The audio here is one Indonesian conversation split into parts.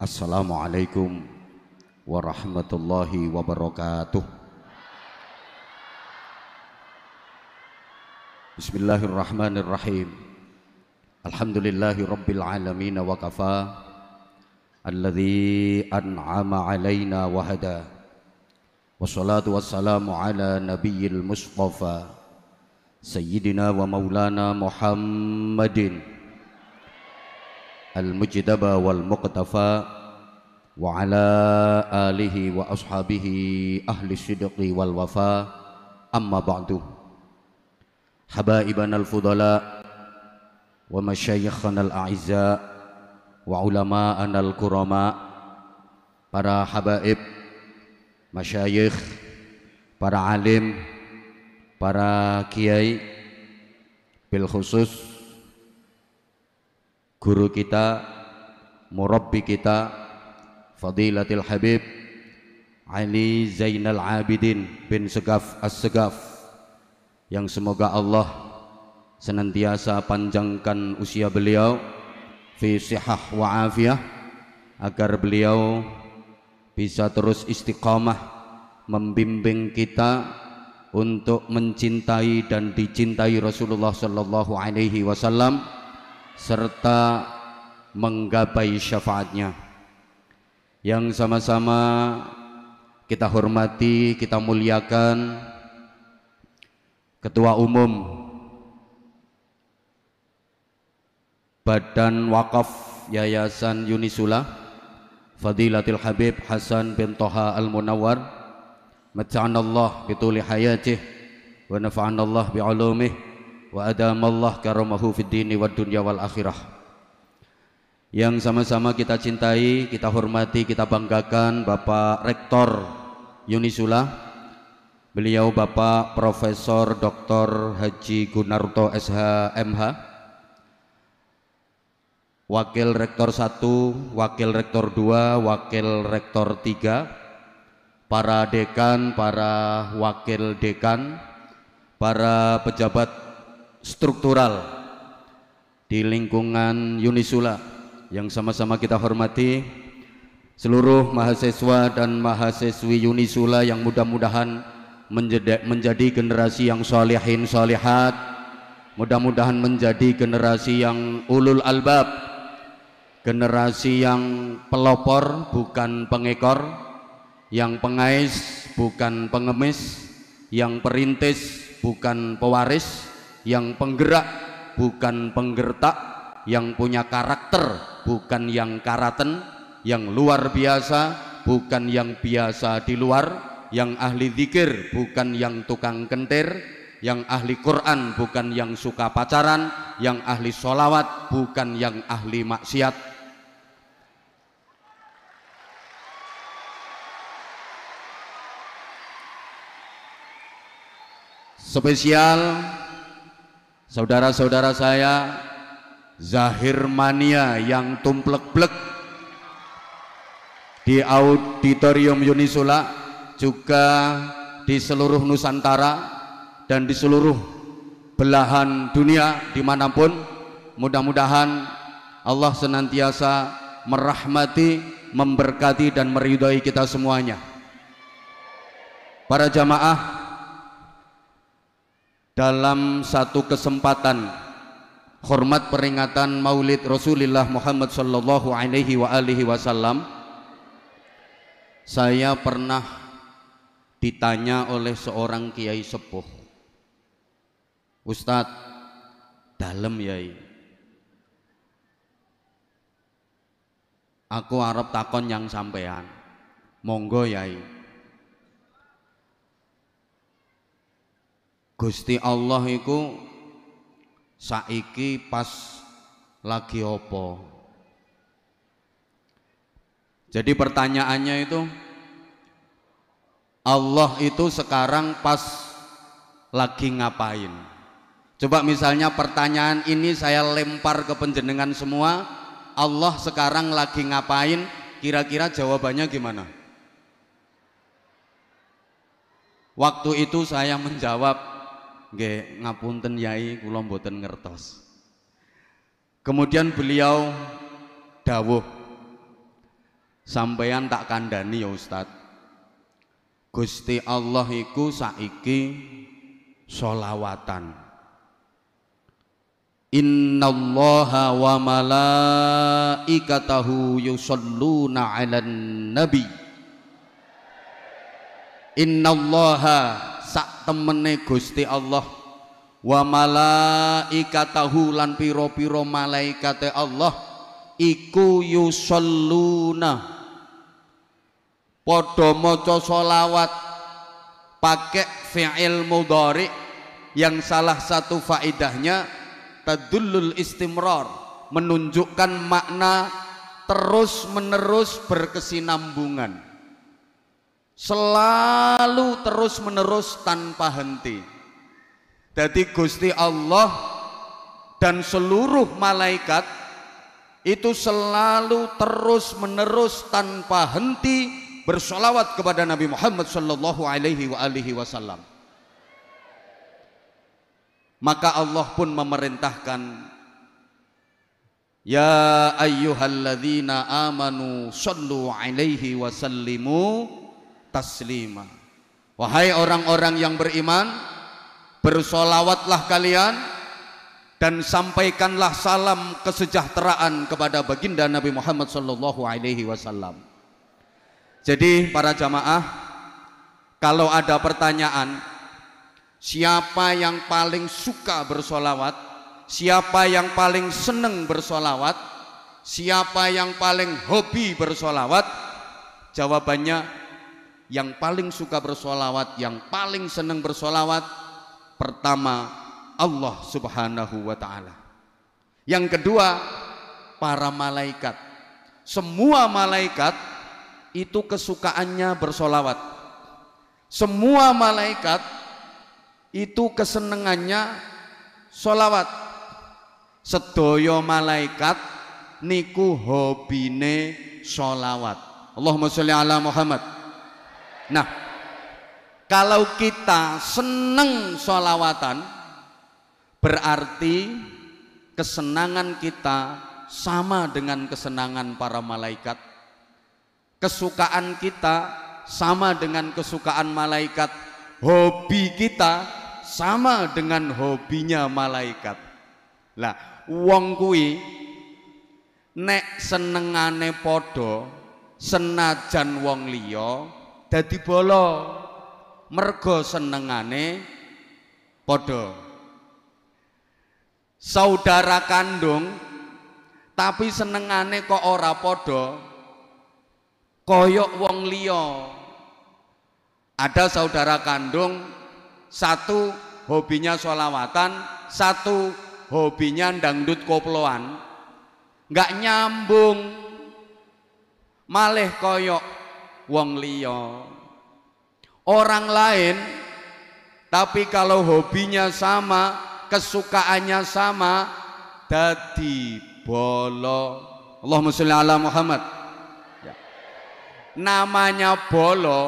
Assalamualaikum warahmatullahi wabarakatuh. Bismillahirrahmanirrahim. Alhamdulillahi rabbil alamin wa kafa alladzi an'ama alaina wa Wassalatu wassalamu ala nabiyyil mustafa sayyidina wa maulana Muhammadin المجدبة والمقتفى وعلى آله وأصحابه أهل الصدق والوفاء أما بعد حبائبنا الفضلاء ومشايخنا الأعزاء وعلماءنا الكرماء para habaib masyayikh para alim para kiai bil khusus guru kita, murabbi kita, Fadilatil Habib Ali Zainal Abidin bin Segaf As-Segaf yang semoga Allah senantiasa panjangkan usia beliau fi sihah wa afiyah agar beliau bisa terus istiqamah membimbing kita untuk mencintai dan dicintai Rasulullah sallallahu alaihi wasallam serta menggapai syafaatnya yang sama-sama kita hormati, kita muliakan Ketua Umum Badan Wakaf Yayasan Yunisula, Fadilatil Habib Hasan bin Toha al Munawar, Mata'anallah bituli hayatih wa nafa'anallah bi'ulumih wa adamallah karamahu fid dini wad dunya wal akhirah yang sama-sama kita cintai, kita hormati, kita banggakan Bapak Rektor Yunisula beliau Bapak Profesor Dr. Haji Gunarto SH MH Wakil Rektor 1, Wakil Rektor 2, Wakil Rektor 3 para dekan, para wakil dekan, para pejabat struktural di lingkungan Unisula yang sama-sama kita hormati seluruh mahasiswa dan mahasiswi Unisula yang mudah-mudahan menjadi, generasi yang solehin solehat mudah-mudahan menjadi generasi yang ulul albab generasi yang pelopor bukan pengekor yang pengais bukan pengemis yang perintis bukan pewaris yang penggerak bukan penggertak yang punya karakter bukan yang karaten yang luar biasa bukan yang biasa di luar yang ahli zikir bukan yang tukang kentir yang ahli Quran bukan yang suka pacaran yang ahli sholawat bukan yang ahli maksiat spesial Saudara-saudara saya Zahir Mania yang tumplek-plek di auditorium Yunisula juga di seluruh Nusantara dan di seluruh belahan dunia dimanapun mudah-mudahan Allah senantiasa merahmati memberkati dan meridai kita semuanya para jamaah dalam satu kesempatan hormat peringatan Maulid Rasulullah Muhammad sallallahu alaihi wa wasallam saya pernah ditanya oleh seorang kiai sepuh Ustadz dalam yai aku Arab takon yang sampean monggo yai Gusti Allah itu saiki pas lagi opo jadi pertanyaannya itu Allah itu sekarang pas lagi ngapain coba misalnya pertanyaan ini saya lempar ke penjenengan semua Allah sekarang lagi ngapain kira-kira jawabannya gimana waktu itu saya menjawab Nggih, ngapunten Yai, kula mboten ngertos. Kemudian beliau dawuh, sampeyan tak kandhani ya Ustaz. Gusti Allah iku saiki solawatan. Allah wa malaikatahu yusalluna 'alan nabi. Inna Allah sak temene Gusti Allah wa malaikatahu lan pira-pira malaikate Allah iku yusalluna padha maca solawat pakai fi'il mudhari yang salah satu faidahnya tadullul istimrar menunjukkan makna terus menerus berkesinambungan selalu terus menerus tanpa henti jadi Gusti Allah dan seluruh malaikat itu selalu terus menerus tanpa henti bersolawat kepada Nabi Muhammad Shallallahu Alaihi Wasallam. Maka Allah pun memerintahkan Ya ayyuhalladzina amanu sallu alaihi wasallimu taslima. Wahai orang-orang yang beriman, bersolawatlah kalian dan sampaikanlah salam kesejahteraan kepada baginda Nabi Muhammad Sallallahu Alaihi Wasallam. Jadi para jamaah, kalau ada pertanyaan, siapa yang paling suka bersolawat, siapa yang paling seneng bersolawat, siapa yang paling hobi bersolawat, jawabannya yang paling suka bersolawat, yang paling senang bersolawat, pertama Allah Subhanahu wa Ta'ala. Yang kedua, para malaikat. Semua malaikat itu kesukaannya bersolawat. Semua malaikat itu kesenangannya solawat. Sedoyo malaikat niku hobine solawat. Allahumma sholli ala Muhammad. Nah, kalau kita seneng sholawatan, berarti kesenangan kita sama dengan kesenangan para malaikat. Kesukaan kita sama dengan kesukaan malaikat. Hobi kita sama dengan hobinya malaikat. Lah, wong kuwi nek senengane podo, senajan wong liya dadi bala mergo senengane padha saudara kandung tapi senengane kok ora padha koyok wong liya ada saudara kandung satu hobinya solawatan satu hobinya dangdut koploan nggak nyambung malih koyok wong liya. Orang lain tapi kalau hobinya sama, kesukaannya sama, dadi bolo. Allahumma sholli ala Muhammad. Ya. Namanya bolo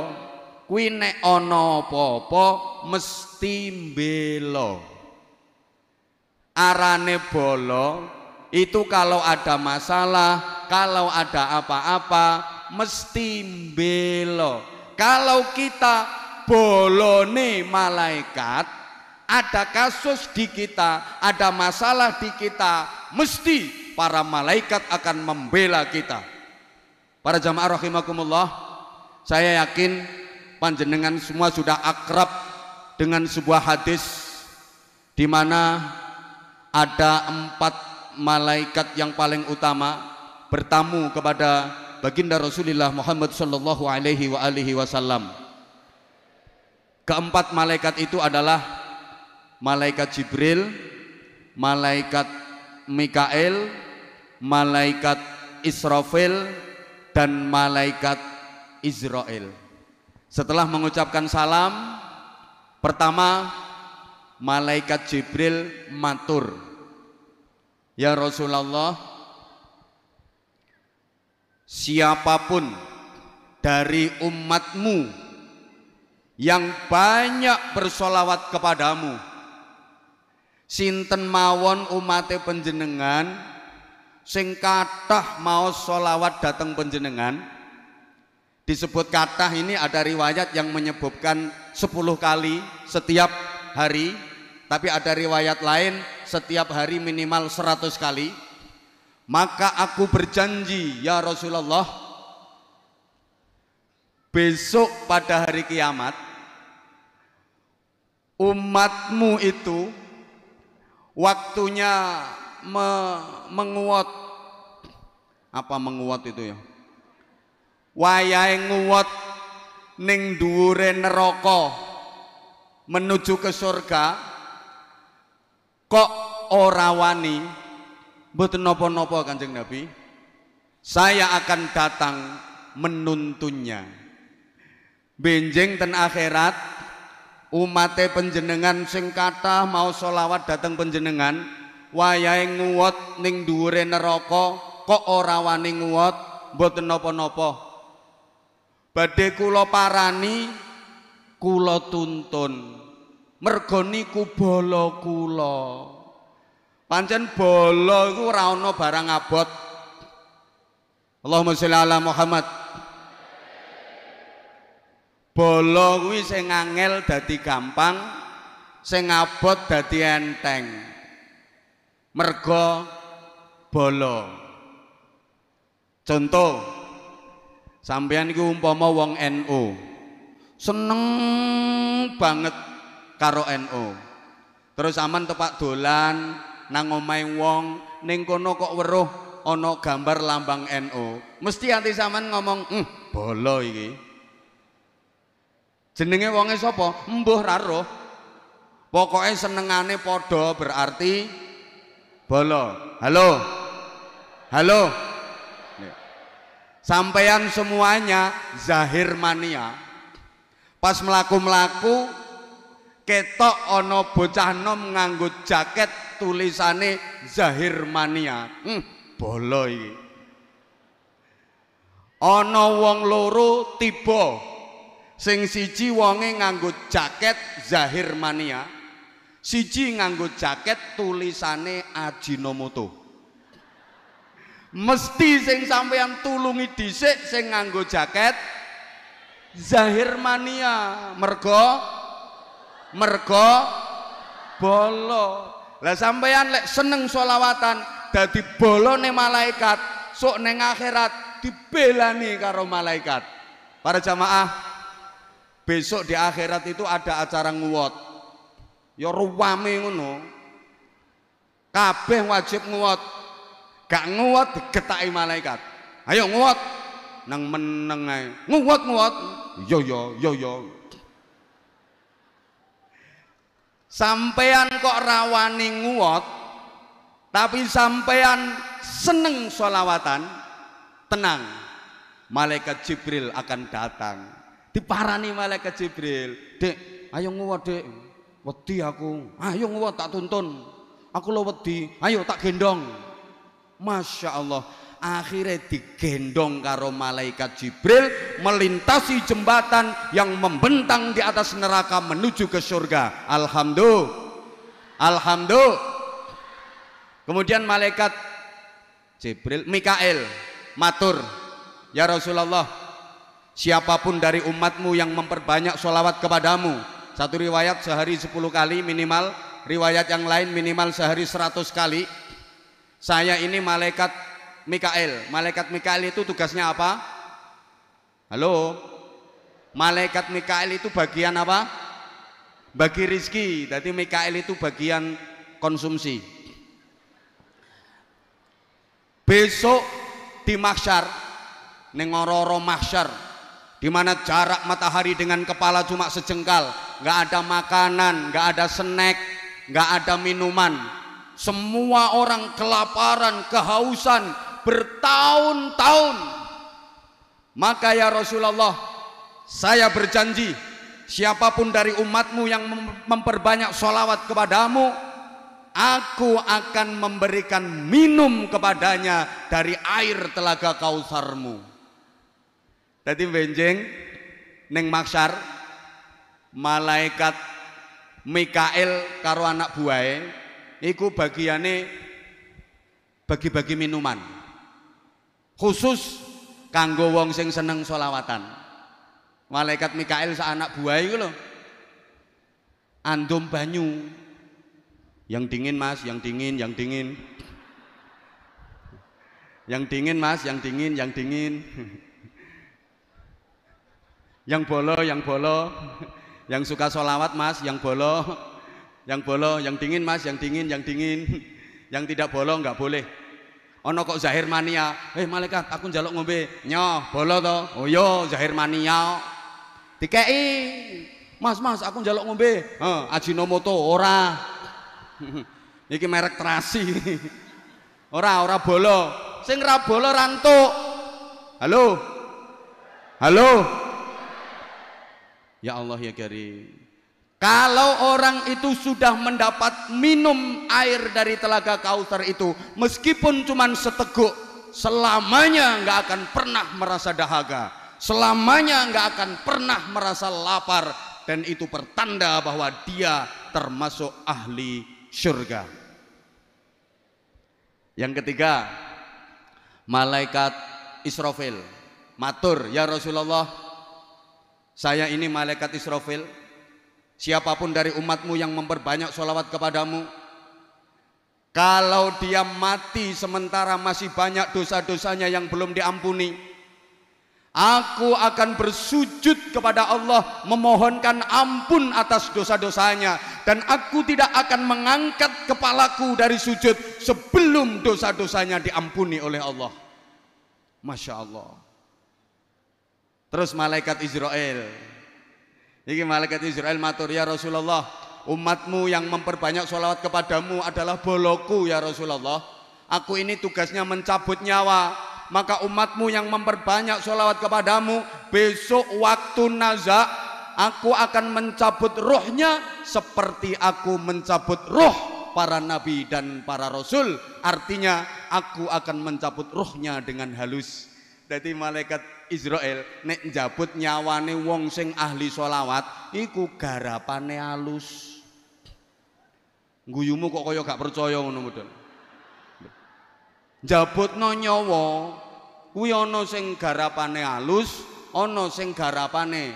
kuwi nek ana apa-apa mesti mbelo. Arane bolo itu kalau ada masalah, kalau ada apa-apa, mesti belo kalau kita bolone malaikat ada kasus di kita ada masalah di kita mesti para malaikat akan membela kita para jamaah rahimakumullah saya yakin panjenengan semua sudah akrab dengan sebuah hadis di mana ada empat malaikat yang paling utama bertamu kepada baginda Rasulullah Muhammad sallallahu alaihi wa alihi wasallam. Keempat malaikat itu adalah malaikat Jibril, malaikat Mikael, malaikat Israfil dan malaikat Israel. Setelah mengucapkan salam, pertama malaikat Jibril matur, "Ya Rasulullah, siapapun dari umatmu yang banyak bersolawat kepadamu sinten mawon umate penjenengan sing kathah mau solawat datang penjenengan disebut kata ini ada riwayat yang menyebutkan 10 kali setiap hari tapi ada riwayat lain setiap hari minimal 100 kali maka aku berjanji ya Rasulullah Besok pada hari kiamat Umatmu itu Waktunya me menguat Apa menguat itu ya? Wayai nguat ning duure neroko menuju ke surga kok ora wani Mboten nopo-nopo Kanjeng Nabi. Saya akan datang menuntunnya. Benjeng ten akhirat umate penjenengan sing kathah mau solawat datang penjenengan wayahe nguwot ning dhuwure neraka kok ora wani nguwot mboten napa-napa. Badhe kula parani kulo tuntun. Mergo niku bala Pancen bolo iku ora barang abot. Allahumma sholli ala Muhammad. Bolo kuwi sing angel dadi gampang, sing abot dadi enteng. Mergo bolo. Contoh sampean iku umpama wong NU. Seneng banget karo NU. Terus aman tepak dolan, nang omahe wong ning kono kok weruh ana gambar lambang NU. Mesti ati sampean ngomong, "Hm, bolo iki." Jenenge wonge sapa? Mbuh raruh. Pokoke senengane padha berarti bolo. Halo. Halo. Ya. Sampean semuanya zahir mania. Pas melaku-melaku ketok ana bocah nom nganggo jaket tulisane Zahir Mania. Hmm, bolo iki. Ana wong loro tiba. Sing siji wonge nganggo jaket Zahir Mania. Siji nganggo jaket tulisane Ajinomoto. Mesti sing sampeyan tulungi dhisik sing nganggo jaket Zahir Mania. Mergo mergo bolo lah sampean lek seneng solawatan dadi bolone malaikat sok neng akhirat dibelani karo malaikat para jamaah besok di akhirat itu ada acara nguwot ya ruwame ngono kabeh wajib nguwot gak nguwot digetaki malaikat ayo nguwot nang meneng ae nguwot nguwot yo yo yo yo sampean kok rawani nguwot tapi sampean seneng solawatan tenang malaikat Jibril akan datang diparani malaikat Jibril dek ayo nguwot dek wedi aku ayo nguwot tak tuntun aku lo wedi ayo tak gendong Masya Allah akhirnya digendong karo malaikat Jibril melintasi jembatan yang membentang di atas neraka menuju ke surga Alhamdulillah Alhamdulillah kemudian malaikat Jibril Mikael matur ya Rasulullah siapapun dari umatmu yang memperbanyak sholawat kepadamu satu riwayat sehari 10 kali minimal riwayat yang lain minimal sehari 100 kali saya ini malaikat Mikael. Malaikat Mikael itu tugasnya apa? Halo? Malaikat Mikael itu bagian apa? Bagi rizki. Jadi Mikael itu bagian konsumsi. Besok di mahsyar, nengororo mahsyar, di mana jarak matahari dengan kepala cuma sejengkal, nggak ada makanan, nggak ada snack, nggak ada minuman, semua orang kelaparan, kehausan, bertahun-tahun. Maka ya Rasulullah, saya berjanji siapapun dari umatmu yang memperbanyak sholawat kepadamu, aku akan memberikan minum kepadanya dari air telaga kausarmu. Jadi benjeng, neng maksar, malaikat Mikael karo anak buahe, iku bagiane bagi-bagi minuman khusus kanggo wong sing seneng solawatan malaikat Mikael seanak buah itu loh andum banyu yang dingin mas yang dingin yang dingin yang dingin mas yang dingin yang dingin yang bolo yang bolo yang suka solawat mas yang bolo yang bolo yang dingin mas yang dingin yang dingin yang tidak bolo nggak boleh Ono kok zahir mania, eh malaikat aku njaluk ngombe, nyoh bolo to, oh yo iya, zahir mania, dikei, mas mas aku njaluk ngombe, eh, ajinomoto ora, ini merek terasi, ora ora bolo, sing ra bolo rantuk, halo, halo, ya Allah ya karim, kalau orang itu sudah mendapat minum air dari telaga kauter itu, meskipun cuma seteguk, selamanya nggak akan pernah merasa dahaga, selamanya nggak akan pernah merasa lapar, dan itu pertanda bahwa dia termasuk ahli surga. Yang ketiga, malaikat Israfil matur, ya Rasulullah, saya ini malaikat Israfil, Siapapun dari umatmu yang memperbanyak sholawat kepadamu, kalau dia mati sementara masih banyak dosa-dosanya yang belum diampuni, aku akan bersujud kepada Allah memohonkan ampun atas dosa-dosanya dan aku tidak akan mengangkat kepalaku dari sujud sebelum dosa-dosanya diampuni oleh Allah. Masya Allah. Terus malaikat Israel ini malaikat Israel matur ya Rasulullah, umatmu yang memperbanyak sholawat kepadamu adalah boloku ya Rasulullah. Aku ini tugasnya mencabut nyawa, maka umatmu yang memperbanyak sholawat kepadamu besok waktu nazak aku akan mencabut rohnya seperti aku mencabut roh para nabi dan para rasul artinya aku akan mencabut rohnya dengan halus jadi malaikat Israel nek njabut nyawane wong sing ahli solawat iku garapane alus guyumu kok kaya gak percaya ngono mudun njabutno nyawa kuwi ana sing garapane alus ana sing garapane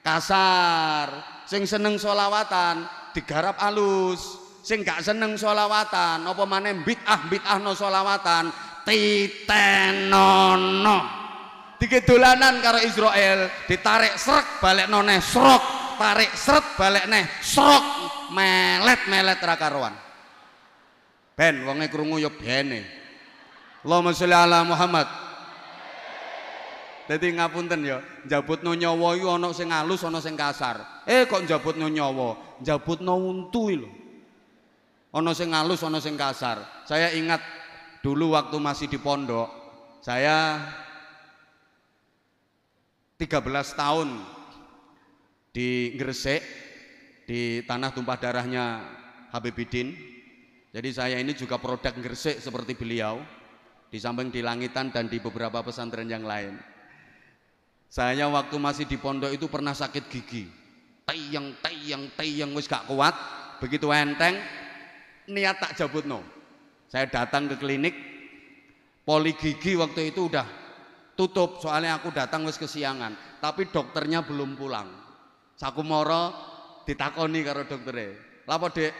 kasar sing seneng solawatan digarap alus sing gak seneng solawatan apa maneh bid'ah no solawatan titenono Dikit dolanan karo Israel, ditarik serak balik noneh serok, tarik seret balik neh serok, melet melet rakaruan. Ben wonge krungu yo ya bene. Allahumma sholli ala Muhammad. ngapun ngapunten ya, no nyawa yu ana sing halus ono sing kasar. Eh kok njabutno nyawa, no untu lho. ono sing halus ono sing kasar. Saya ingat dulu waktu masih di pondok, saya 13 tahun di Gresik di tanah tumpah darahnya Habibidin. Jadi saya ini juga produk Gresik seperti beliau di samping di Langitan dan di beberapa pesantren yang lain. Saya waktu masih di pondok itu pernah sakit gigi. Tayang, tayang, tayang, wis gak kuat. Begitu enteng, niat tak jabut no. Saya datang ke klinik, poli gigi waktu itu udah tutup soalnya aku datang wis kesiangan tapi dokternya belum pulang sakumoro ditakoni karo dokternya lapo dek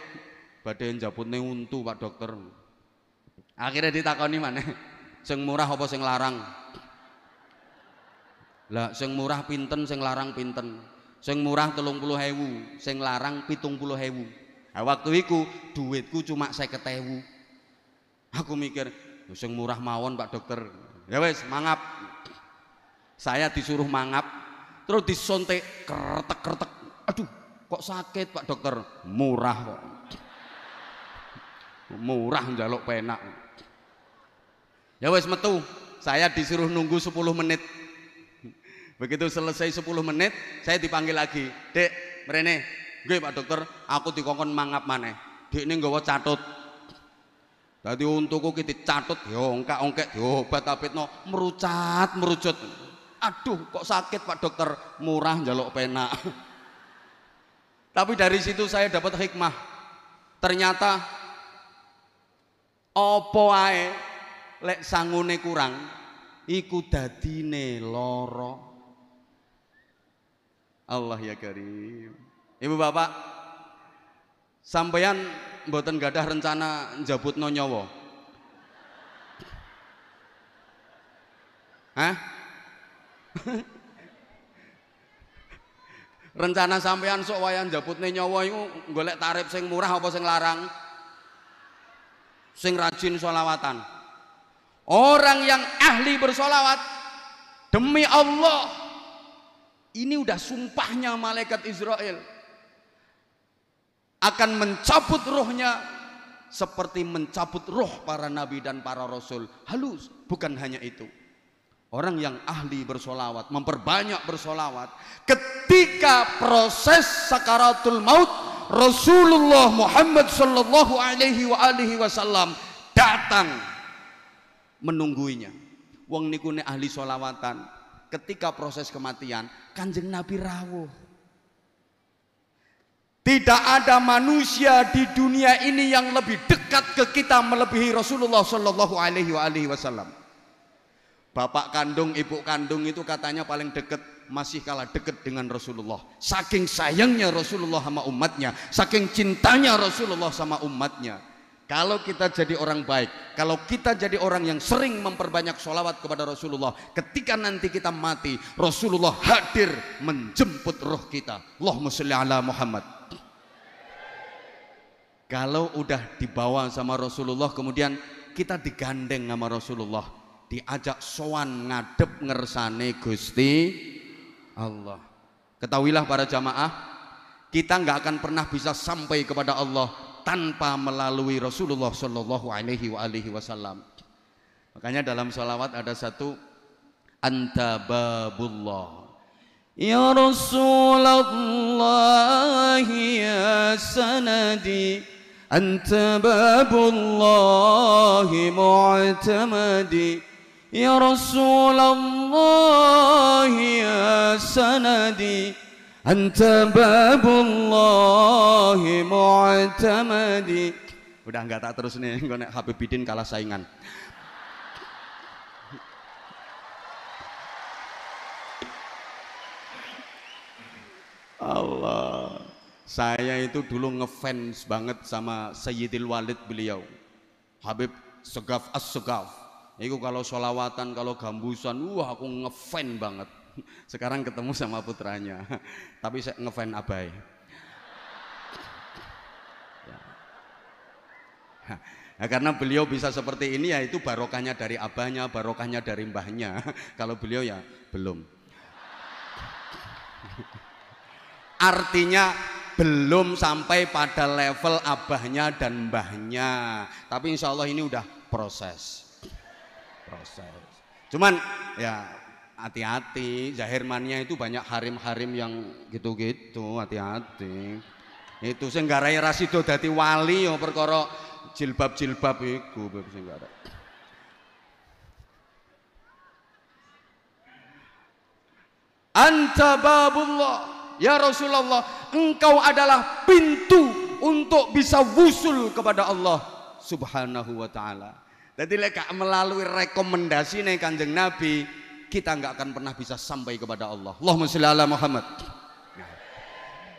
badai njabut untu pak dokter akhirnya ditakoni mana sing murah apa sing larang lah sing murah pinten sing larang pinten sing murah telung puluh hewu sing larang pitung puluh hewu nah, waktu itu duitku cuma saya ketewu aku mikir sing murah mawon pak dokter ya wes mangap saya disuruh mangap, terus disontek kertek-kertek. Aduh, kok sakit Pak Dokter? Murah kok. Murah njaluk penak. Ya wes metu, saya disuruh nunggu 10 menit. Begitu selesai 10 menit, saya dipanggil lagi. Dek, merene, gue Pak Dokter, aku dikongkon mangap maneh. Dek ini gak catut. Tadi kita catut, yo dicatut ongkak yo diobat no merucat merucut. Aduh, kok sakit Pak Dokter? Murah jaluk pena. Tapi dari situ saya dapat hikmah. Ternyata opo ae lek sangune kurang iku dadine loro. Allah ya karim. Ibu bapak, sampeyan mboten gadah rencana njabutno nyowo. Hah? Rencana sampean sok wayan jabutne nyawa iku golek tarif sing murah apa sing larang? Sing rajin sholawatan. Orang yang ahli bersolawat demi Allah ini udah sumpahnya malaikat Israel akan mencabut rohnya seperti mencabut roh para nabi dan para rasul halus bukan hanya itu Orang yang ahli bersolawat, memperbanyak bersolawat. Ketika proses sakaratul maut, Rasulullah Muhammad Sallallahu Alaihi Wasallam datang menungguinya. Wong niku ahli solawatan. Ketika proses kematian, kanjeng Nabi rawuh. Tidak ada manusia di dunia ini yang lebih dekat ke kita melebihi Rasulullah Sallallahu Alaihi Wasallam. Bapak kandung, ibu kandung itu katanya paling dekat masih kalah dekat dengan Rasulullah. Saking sayangnya Rasulullah sama umatnya, saking cintanya Rasulullah sama umatnya. Kalau kita jadi orang baik, kalau kita jadi orang yang sering memperbanyak sholawat kepada Rasulullah, ketika nanti kita mati, Rasulullah hadir menjemput roh kita. Allahumma sholli ala Muhammad. Kalau udah dibawa sama Rasulullah, kemudian kita digandeng sama Rasulullah diajak sowan ngadep ngersane Gusti Allah. Ketahuilah para jamaah, kita nggak akan pernah bisa sampai kepada Allah tanpa melalui Rasulullah Shallallahu Alaihi Wasallam. Makanya dalam salawat ada satu anta babullah. Ya Rasulullah ya sanadi anta babullah يا رسول الله يا سندي أنت باب الله معتمدي Udah nggak tak terus nih, gue nek Habib Bidin kalah saingan. Allah. Saya itu dulu ngefans banget sama Sayyidil Walid beliau. Habib Segaf As-Segaf Iku kalau solawatan, kalau gambusan, wah aku ngefan banget. Sekarang ketemu sama putranya, tapi saya ngefan abai. Ya, nah, karena beliau bisa seperti ini ya itu barokahnya dari abahnya, barokahnya dari mbahnya. kalau beliau ya belum. Artinya belum sampai pada level abahnya dan mbahnya. Tapi insya Allah ini udah proses proses. Cuman ya hati-hati, Zahirmannya itu banyak harim-harim yang gitu-gitu, hati-hati. Itu sing garai rasido dadi wali yo ya, perkara jilbab-jilbab itu. beb sing garai. Anta babullah Ya Rasulullah, engkau adalah pintu untuk bisa wusul kepada Allah Subhanahu wa taala. Jadi lekak melalui rekomendasi nih kanjeng Nabi, kita nggak akan pernah bisa sampai kepada Allah. Allah sholli ala Muhammad.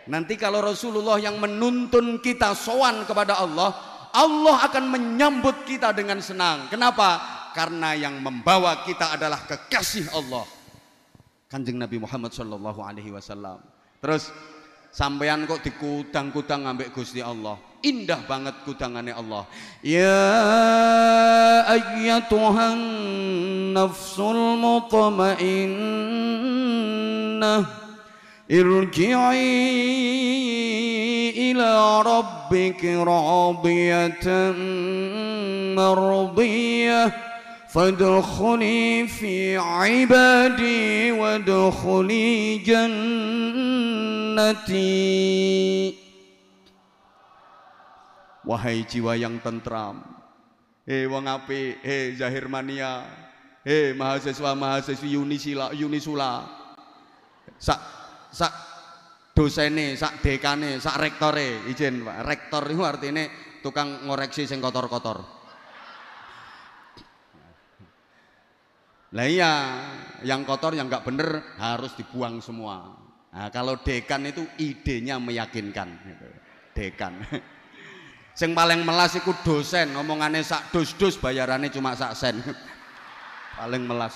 Nanti kalau Rasulullah yang menuntun kita sowan kepada Allah, Allah akan menyambut kita dengan senang. Kenapa? Karena yang membawa kita adalah kekasih Allah. Kanjeng Nabi Muhammad Shallallahu Alaihi Wasallam. Terus sampean kok dikudang-kudang ngambil Gusti Allah. Indah banget kutangannya Allah. Ya ayyatuhan nafsul mutmainnah irji'i ila rabbiki radiyatan mardiyah فادخلي في عبادي وادخلي جنتي Wahai jiwa yang tentram. Hei wong api, hei Zahir Mania. Hei mahasiswa-mahasiswi Yunisila, Yunisula, Sak sak dosene, sak dekane, sak rektore, izin Pak. Rektor itu artinya tukang ngoreksi sing kotor-kotor. Lah iya, yang kotor yang nggak bener harus dibuang semua. Nah, kalau dekan itu idenya meyakinkan, gitu. dekan. Sing paling melas iku dosen, omongane sak dus-dus bayarane cuma sak sen. paling melas.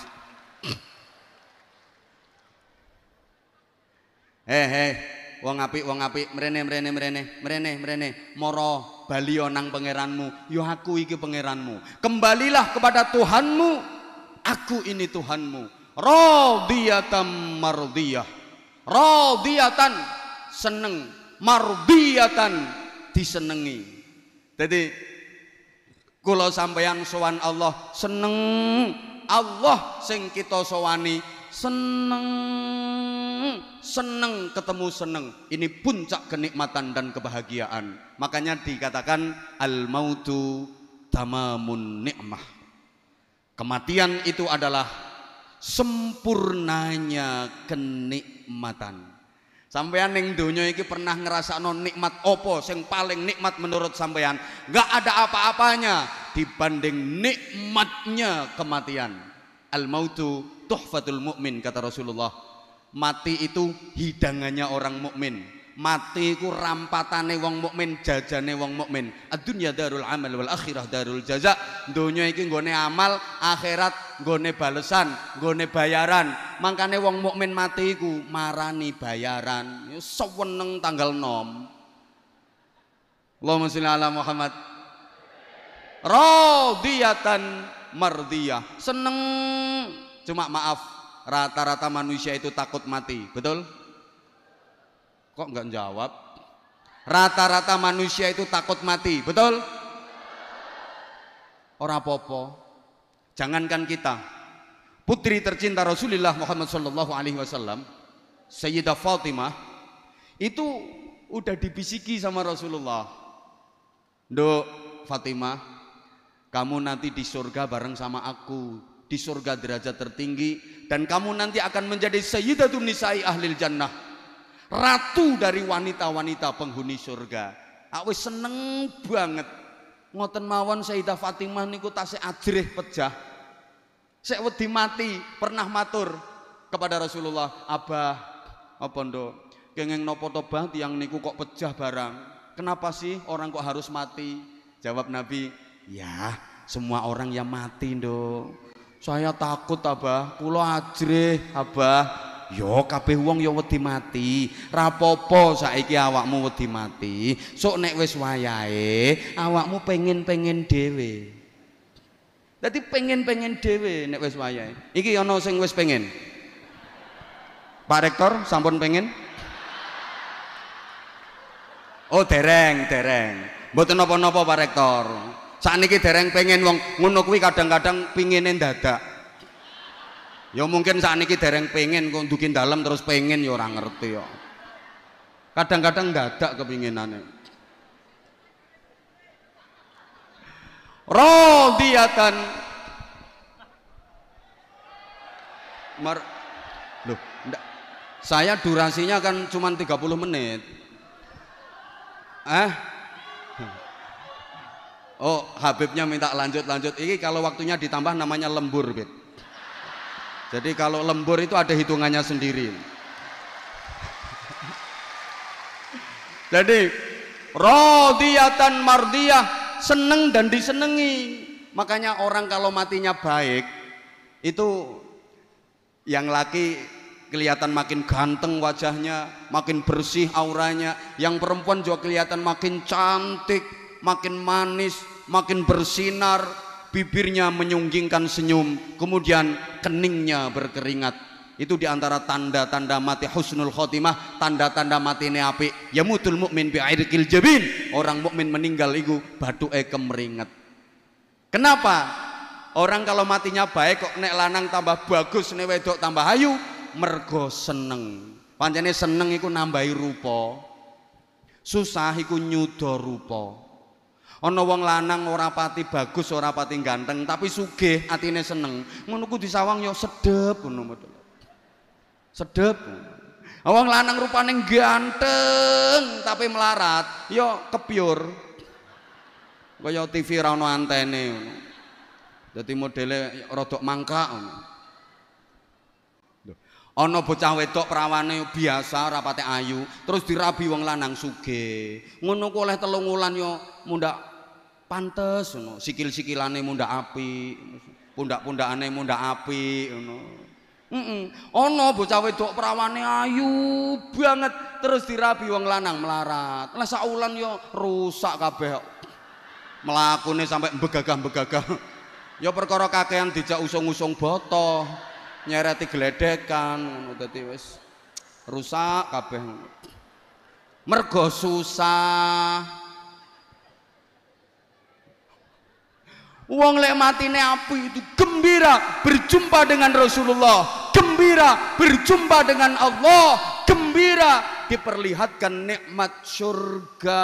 Hehe, eh, wong apik wong apik, mrene mrene mrene, mrene mrene, moro bali nang pangeranmu, yo ya aku iki pangeranmu. Kembalilah kepada Tuhanmu, aku ini Tuhanmu. Radiyatan mardiyah. Radiyatan seneng, mardiyatan disenengi. Jadi sampai sampeyan sowan Allah seneng Allah sing kita sowani seneng seneng ketemu seneng ini puncak kenikmatan dan kebahagiaan makanya dikatakan al mautu tamamun nikmah kematian itu adalah sempurnanya kenikmatan Sampean ning donya iki pernah ngerasakno nikmat opo sing paling nikmat menurut sampean? Enggak ada apa-apanya dibanding nikmatnya kematian. Al mautu tuhfatul mukmin kata Rasulullah. Mati itu hidangannya orang mukmin mati iku rampatane wong mukmin jajane wong mukmin ad darul amal wal akhirah darul jaza dunia iki nggone amal akhirat nggone balesan nggone bayaran mangkane wong mukmin mati iku marani bayaran ya seweneng tanggal nom. Allahumma sholli ala Muhammad radiyatan mardiyah seneng cuma maaf rata-rata manusia itu takut mati betul Kok nggak jawab? Rata-rata manusia itu takut mati, betul? orang popo. Jangankan kita, putri tercinta Rasulullah Muhammad Shallallahu Alaihi Wasallam, Sayyidah Fatimah, itu udah dibisiki sama Rasulullah. Dok, Fatimah, kamu nanti di surga bareng sama aku, di surga derajat tertinggi, dan kamu nanti akan menjadi sayyidatun nisa'i ahlil jannah ratu dari wanita-wanita penghuni surga. Aku seneng banget. Ngoten mawon Sayyidah Fatimah niku tasih ajrih pejah. Sek wedi mati pernah matur kepada Rasulullah, "Abah, apa nduk? Kengeng nopo to yang niku kok pejah barang? Kenapa sih orang kok harus mati?" Jawab Nabi, "Ya, semua orang yang mati, ndok. Saya takut, Abah. Kulo ajrih, Abah. Yo kabeh wong yo wedi mati. Rapopo saiki awakmu wedi mati. Sok nek wis wayahe, awakmu pengen-pengen dhewe. Dadi pengen-pengen dhewe nek wis wayahe. Iki ana sing wis pengen. Pak Rektor sampun pengen? Oh dereng, dereng. Mboten napa-napa Pak Rektor. Sakniki dereng pengen wong ngono kuwi kadang-kadang pingine dadak. Ya mungkin saat ini yang pengen kondukin dalam terus pengen ya orang ngerti ya. Kadang-kadang dadak kepinginannya. Rodiatan Mar Loh, enggak. saya durasinya kan cuma 30 menit. Eh? Oh, Habibnya minta lanjut-lanjut. Ini kalau waktunya ditambah namanya lembur, Bit. Jadi kalau lembur itu ada hitungannya sendiri. Jadi rodiatan mardiyah seneng dan disenengi. Makanya orang kalau matinya baik itu yang laki kelihatan makin ganteng wajahnya, makin bersih auranya, yang perempuan juga kelihatan makin cantik, makin manis, makin bersinar, bibirnya menyunggingkan senyum, kemudian keningnya berkeringat. Itu diantara tanda-tanda mati husnul khotimah, tanda-tanda mati neapi. Ya mutul mukmin bi air jabin. Orang mukmin meninggal itu batu ekem meringat Kenapa? Orang kalau matinya baik kok nek lanang tambah bagus, nek wedok tambah ayu, mergo seneng. Pancene seneng iku nambahi rupa. Susah iku nyudo rupa ana wong lanang ora pati bagus ora pati ganteng tapi sugih atine seneng ngono ku disawang yo sedep ngono sedep wong lanang rupane ganteng tapi melarat yo kepiur kaya TV ra ono antene ngono dadi modele rodok mangka ngono ana bocah wedok prawane biasa rapate ayu terus dirabi wong lanang sugih ngono ku oleh telung wulan yo mundak pantes ngono sikil-sikilane mundak api pundak-pundakane mundak api ngono heeh ana bocah wedok prawane ayu banget terus dirabi wong lanang melarat lah saulan yo rusak kabeh melakune sampai begagah-begagah yo perkara kakean dijak usung-usung boto nyereti geledekan ngono dadi wis rusak kabeh mergo susah Wong lek matine api itu gembira berjumpa dengan Rasulullah, gembira berjumpa dengan Allah, gembira diperlihatkan nikmat surga.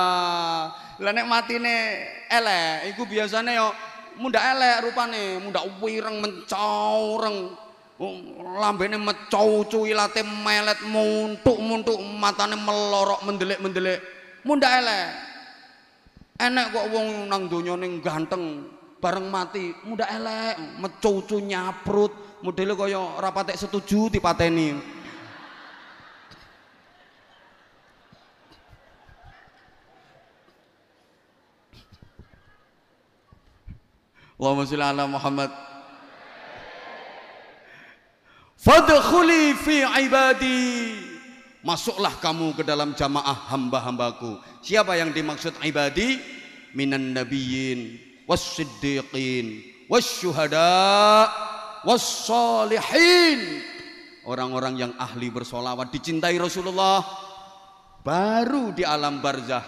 Lah nek matine elek, iku biasanya yo muda elek rupane, muda wireng mencoreng. lambene mecau-cu ilate melet muntuk-muntuk matane melorok mendelik-mendelik. muda elek. Enek kok wong nang donyane ganteng, bareng mati muda elek mecucu nyaprut modelnya kaya rapatek setuju di pateni. Allahumma sholli ala Muhammad Fadkhuli fi ibadi Masuklah kamu ke dalam jamaah hamba-hambaku Siapa yang dimaksud ibadi? Minan nabiyyin wasiddiqin wasyuhada wassalihin orang-orang yang ahli bersolawat dicintai Rasulullah baru di alam barzah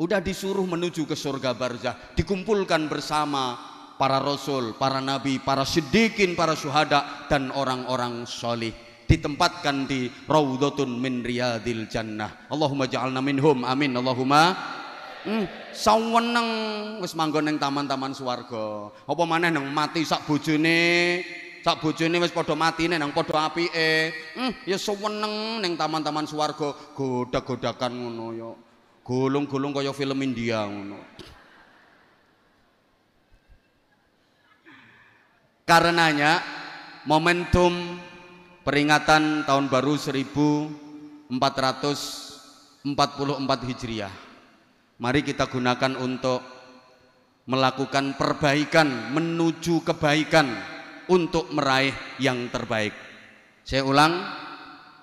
udah disuruh menuju ke surga barzah dikumpulkan bersama para rasul, para nabi, para siddiqin, para syuhada dan orang-orang solih ditempatkan di raudhatun min riyadil jannah Allahumma ja'alna minhum amin Allahumma Hmm, saweneng wis manggon ning taman-taman swarga. Apa maneh nang mati sak bojone, sak bojone wis padha matine nang padha apike. Hmm, ya saweneng ning taman-taman swarga goda godhakan ngono ya. Gulung-gulung kaya film India ngono. Karenanya momentum peringatan tahun baru 1444 Hijriah Mari kita gunakan untuk melakukan perbaikan menuju kebaikan untuk meraih yang terbaik. Saya ulang,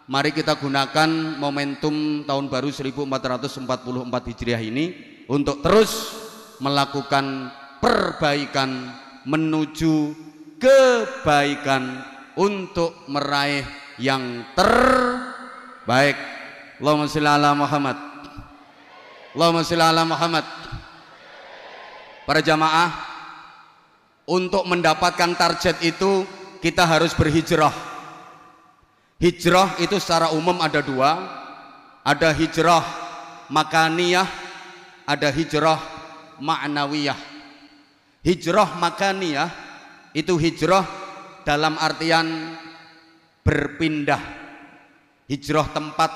mari kita gunakan momentum tahun baru 1444 Hijriah ini untuk terus melakukan perbaikan menuju kebaikan untuk meraih yang terbaik. Allahumma sholli ala Muhammad. Allahumma sholli ala Muhammad. Para jamaah, untuk mendapatkan target itu kita harus berhijrah. Hijrah itu secara umum ada dua, ada hijrah makaniyah, ada hijrah ma'nawiyah. Hijrah makaniyah itu hijrah dalam artian berpindah, hijrah tempat,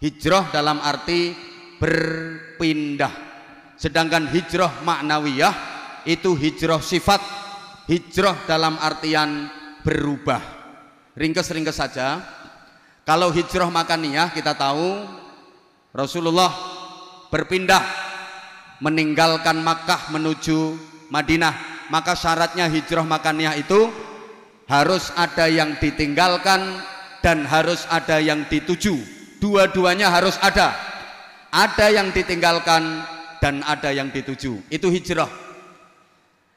hijrah dalam arti berpindah sedangkan hijrah maknawiyah itu hijrah sifat hijrah dalam artian berubah ringkes-ringkes saja kalau hijrah makaniyah kita tahu Rasulullah berpindah meninggalkan Makkah menuju Madinah maka syaratnya hijrah makaniyah itu harus ada yang ditinggalkan dan harus ada yang dituju dua-duanya harus ada ada yang ditinggalkan dan ada yang dituju. Itu hijrah.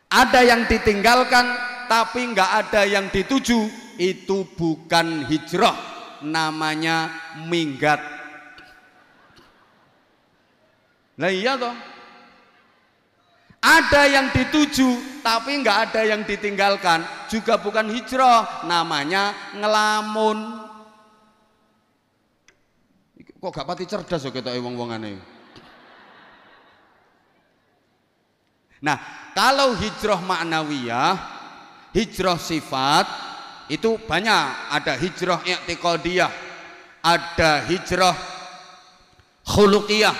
Ada yang ditinggalkan tapi nggak ada yang dituju. Itu bukan hijrah. Namanya minggat. Nah iya toh. Ada yang dituju tapi nggak ada yang ditinggalkan. Juga bukan hijrah. Namanya ngelamun. Kok gak pati cerdas kita ya ketoke wong aneh. Nah, kalau hijrah maknawiyah, hijrah sifat itu banyak, ada hijrah i'tiqadiyah, ada hijrah khuluqiyah,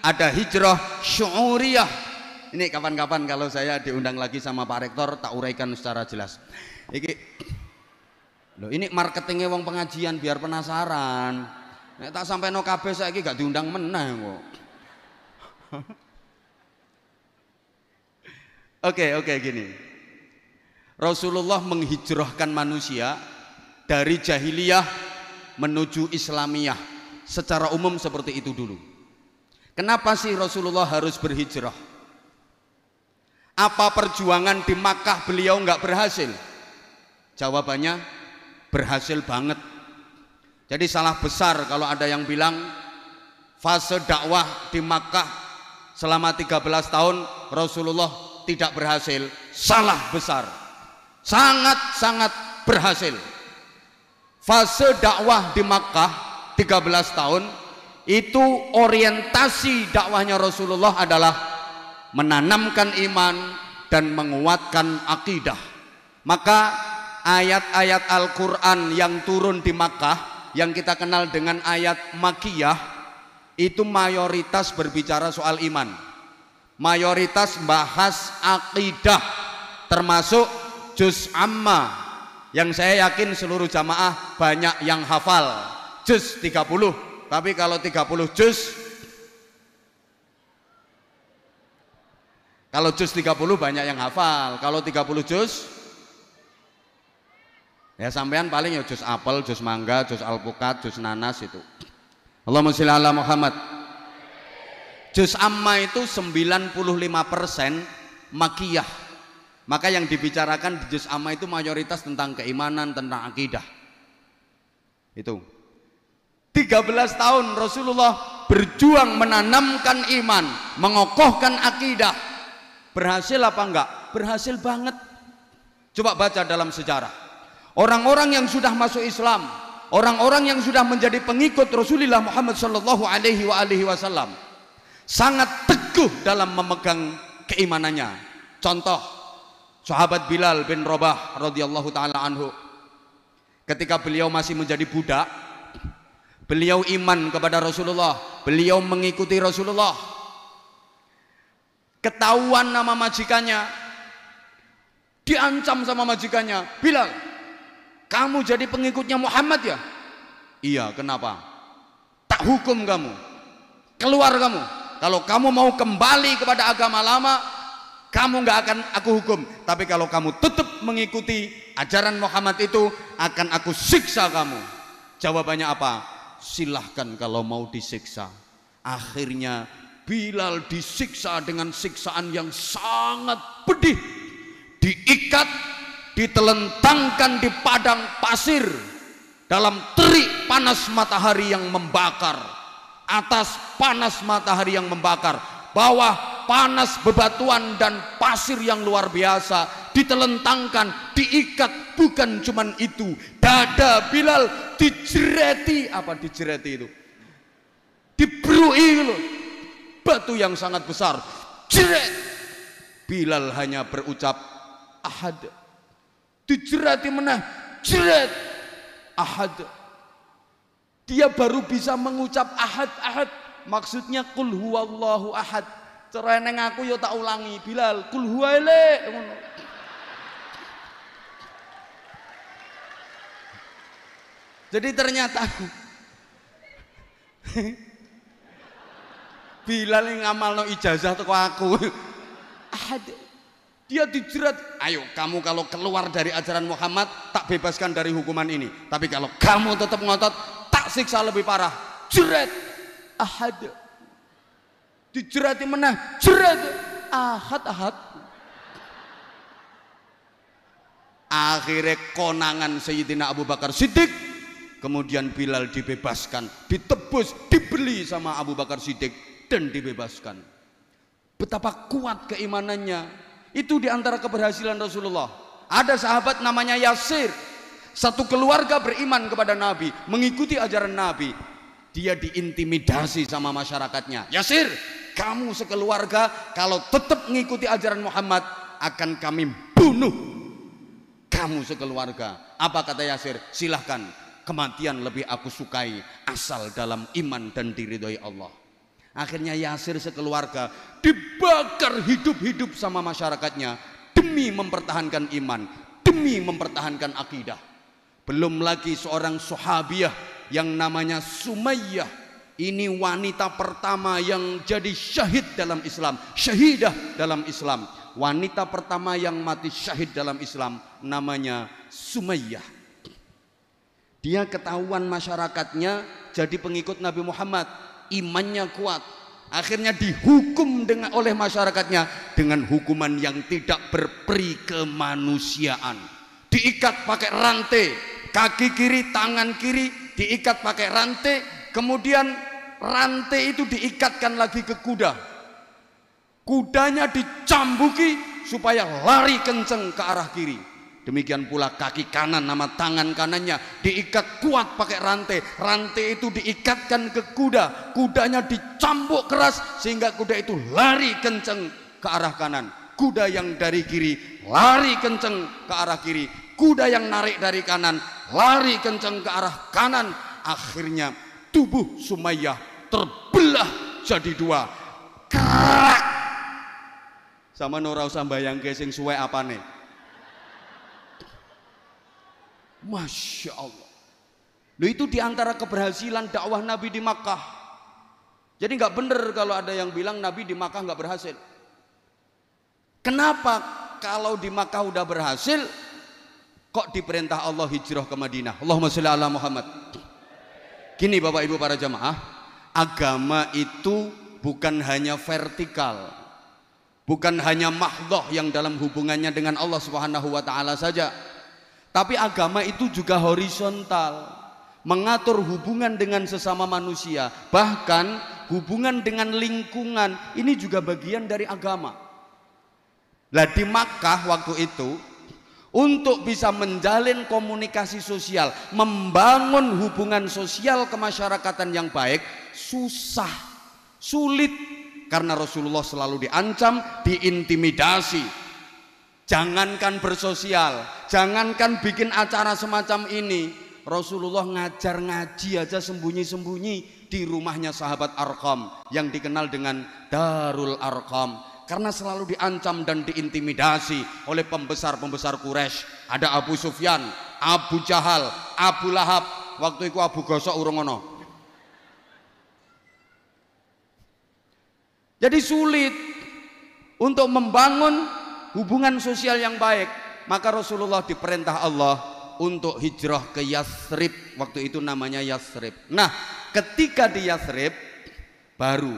ada hijrah syu'uriyah. Ini kapan-kapan kalau saya diundang lagi sama Pak Rektor tak uraikan secara jelas. Iki Loh, ini marketingnya wong pengajian biar penasaran. Nek tak sampai no kabeh saiki gak diundang meneh kok. Oke, oke gini. Rasulullah menghijrahkan manusia dari jahiliyah menuju Islamiyah. Secara umum seperti itu dulu. Kenapa sih Rasulullah harus berhijrah? Apa perjuangan di Makkah beliau nggak berhasil? Jawabannya berhasil banget jadi salah besar kalau ada yang bilang fase dakwah di Makkah selama 13 tahun Rasulullah tidak berhasil. Salah besar. Sangat-sangat berhasil. Fase dakwah di Makkah 13 tahun itu orientasi dakwahnya Rasulullah adalah menanamkan iman dan menguatkan akidah. Maka ayat-ayat Al-Qur'an yang turun di Makkah yang kita kenal dengan ayat makiyah itu mayoritas berbicara soal iman. Mayoritas bahas akidah termasuk juz amma yang saya yakin seluruh jamaah banyak yang hafal juz 30 tapi kalau 30 juz kalau juz 30 banyak yang hafal kalau 30 juz Ya sampean paling ya jus apel, jus mangga, jus alpukat, jus nanas itu. Allahumma sholli ala Muhammad. Jus amma itu 95% makiyah. Maka yang dibicarakan di jus amma itu mayoritas tentang keimanan, tentang akidah. Itu. 13 tahun Rasulullah berjuang menanamkan iman, mengokohkan akidah. Berhasil apa enggak? Berhasil banget. Coba baca dalam sejarah Orang-orang yang sudah masuk Islam, orang-orang yang sudah menjadi pengikut Rasulullah Muhammad sallallahu alaihi wasallam sangat teguh dalam memegang keimanannya. Contoh sahabat Bilal bin Rabah radhiyallahu taala anhu ketika beliau masih menjadi budak beliau iman kepada Rasulullah beliau mengikuti Rasulullah ketahuan nama majikannya diancam sama majikannya bilang. Kamu jadi pengikutnya Muhammad ya? Iya, kenapa? Tak hukum kamu. Keluar kamu. Kalau kamu mau kembali kepada agama lama, kamu nggak akan aku hukum. Tapi kalau kamu tetap mengikuti ajaran Muhammad itu, akan aku siksa kamu. Jawabannya apa? Silahkan kalau mau disiksa. Akhirnya Bilal disiksa dengan siksaan yang sangat pedih. Diikat Ditelentangkan di padang pasir dalam terik panas matahari yang membakar. Atas panas matahari yang membakar, bawah panas bebatuan dan pasir yang luar biasa ditelentangkan, diikat bukan cuman itu. Dada Bilal dijereti apa dijereti itu? Diberui loh. Batu yang sangat besar. Jeret. Bilal hanya berucap ahad Dijerati menah, jerat Ahad. Dia baru bisa mengucap ahad, ahad. Maksudnya kul huwallahu ahad. Cereneng aku yo ya tak ulangi. Bilal, kul huwaile. Jadi ternyata Bilal yang ngamalno ijazah teko aku. Ahad dia dijerat, ayo kamu kalau keluar dari ajaran Muhammad tak bebaskan dari hukuman ini. Tapi kalau kamu tetap ngotot, tak siksa lebih parah. Jerat ahad. Dijerati menah, jerat ahad ahad. Akhirnya konangan Sayyidina Abu Bakar Siddiq Kemudian Bilal dibebaskan, ditebus, dibeli sama Abu Bakar Siddiq dan dibebaskan. Betapa kuat keimanannya, itu diantara keberhasilan Rasulullah. Ada sahabat namanya Yasir. Satu keluarga beriman kepada Nabi. Mengikuti ajaran Nabi. Dia diintimidasi sama masyarakatnya. Yasir, kamu sekeluarga kalau tetap mengikuti ajaran Muhammad akan kami bunuh. Kamu sekeluarga. Apa kata Yasir? Silahkan. Kematian lebih aku sukai asal dalam iman dan diridhoi Allah. Akhirnya Yasir sekeluarga dibakar hidup-hidup sama masyarakatnya demi mempertahankan iman, demi mempertahankan akidah. Belum lagi seorang sahabiah yang namanya Sumayyah. Ini wanita pertama yang jadi syahid dalam Islam, syahidah dalam Islam. Wanita pertama yang mati syahid dalam Islam namanya Sumayyah. Dia ketahuan masyarakatnya jadi pengikut Nabi Muhammad imannya kuat akhirnya dihukum dengan oleh masyarakatnya dengan hukuman yang tidak berperi kemanusiaan diikat pakai rantai kaki kiri tangan kiri diikat pakai rantai kemudian rantai itu diikatkan lagi ke kuda kudanya dicambuki supaya lari kenceng ke arah kiri Demikian pula kaki kanan nama tangan kanannya diikat kuat pakai rantai. Rantai itu diikatkan ke kuda. Kudanya dicambuk keras sehingga kuda itu lari kenceng ke arah kanan. Kuda yang dari kiri lari kenceng ke arah kiri. Kuda yang narik dari kanan lari kenceng ke arah kanan. Akhirnya tubuh Sumayyah terbelah jadi dua. Krak. Sama Nora usah bayang sing suwe apa nih? Masya Allah. Loh itu diantara keberhasilan dakwah Nabi di Makkah. Jadi nggak bener kalau ada yang bilang Nabi di Makkah nggak berhasil. Kenapa kalau di Makkah udah berhasil, kok diperintah Allah hijrah ke Madinah? Allahumma sholli ala Muhammad. Gini Bapak Ibu para jamaah, agama itu bukan hanya vertikal, bukan hanya mahdoh yang dalam hubungannya dengan Allah Subhanahu wa taala saja, tapi agama itu juga horizontal, mengatur hubungan dengan sesama manusia, bahkan hubungan dengan lingkungan. Ini juga bagian dari agama. Lah di Makkah waktu itu untuk bisa menjalin komunikasi sosial, membangun hubungan sosial kemasyarakatan yang baik susah, sulit karena Rasulullah selalu diancam, diintimidasi, Jangankan bersosial, jangankan bikin acara semacam ini. Rasulullah ngajar ngaji aja sembunyi-sembunyi di rumahnya sahabat Arkham yang dikenal dengan Darul Arkham karena selalu diancam dan diintimidasi oleh pembesar-pembesar Quraisy. Ada Abu Sufyan, Abu Jahal, Abu Lahab, waktu itu Abu Gosok urungono. Jadi sulit untuk membangun hubungan sosial yang baik, maka Rasulullah diperintah Allah untuk hijrah ke Yasrib. Waktu itu namanya Yasrib. Nah, ketika di Yasrib baru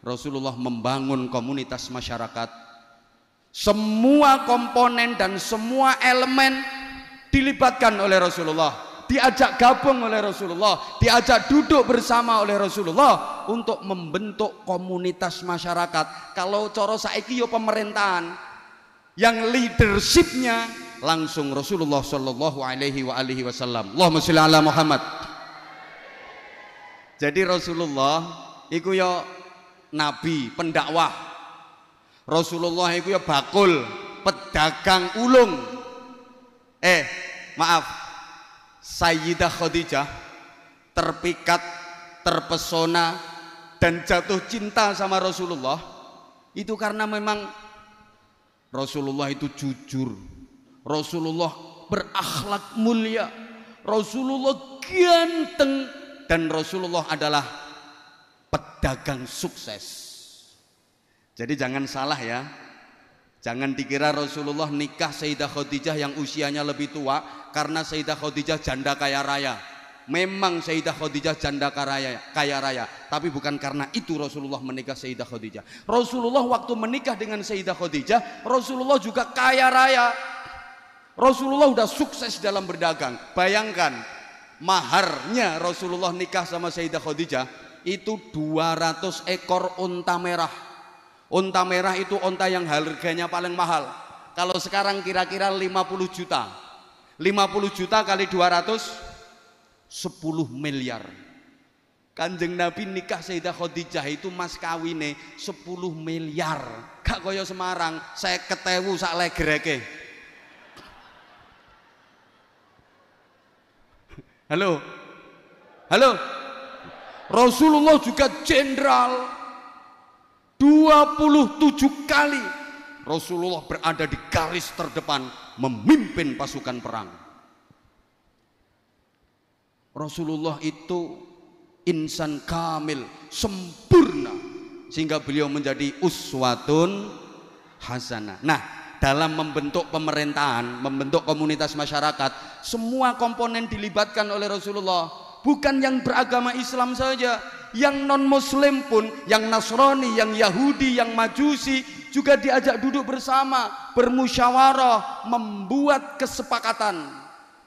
Rasulullah membangun komunitas masyarakat. Semua komponen dan semua elemen dilibatkan oleh Rasulullah diajak gabung oleh Rasulullah, diajak duduk bersama oleh Rasulullah untuk membentuk komunitas masyarakat. Kalau coro saiki yo ya pemerintahan, yang leadershipnya langsung Rasulullah Shallallahu Alaihi wa alihi Wasallam. Allahumma sholli ala Muhammad. Jadi Rasulullah itu ya nabi pendakwah. Rasulullah itu ya bakul, pedagang ulung. Eh, maaf. Sayyidah Khadijah terpikat, terpesona dan jatuh cinta sama Rasulullah itu karena memang Rasulullah itu jujur. Rasulullah berakhlak mulia. Rasulullah ganteng dan Rasulullah adalah pedagang sukses. Jadi jangan salah ya. Jangan dikira Rasulullah nikah Sayyidah Khadijah yang usianya lebih tua karena Sayyidah Khadijah janda kaya raya. Memang Sayyidah Khadijah janda kaya, kaya raya, tapi bukan karena itu Rasulullah menikah Sayyidah Khadijah. Rasulullah waktu menikah dengan Sayyidah Khadijah, Rasulullah juga kaya raya. Rasulullah sudah sukses dalam berdagang. Bayangkan maharnya Rasulullah nikah sama Sayyidah Khadijah itu 200 ekor unta merah. Unta merah itu unta yang harganya paling mahal. Kalau sekarang kira-kira 50 juta. 50 juta kali 200 10 miliar. Kanjeng Nabi nikah Sayyidah Khadijah itu mas kawine 10 miliar. Kak Koyo Semarang, saya ketewu sak legereke. Halo. Halo. Rasulullah juga jenderal 27 kali Rasulullah berada di garis terdepan memimpin pasukan perang Rasulullah itu insan kamil, sempurna sehingga beliau menjadi uswatun hasanah. Nah, dalam membentuk pemerintahan, membentuk komunitas masyarakat, semua komponen dilibatkan oleh Rasulullah. Bukan yang beragama Islam saja, yang non muslim pun, yang Nasrani, yang Yahudi, yang Majusi juga diajak duduk bersama, bermusyawarah, membuat kesepakatan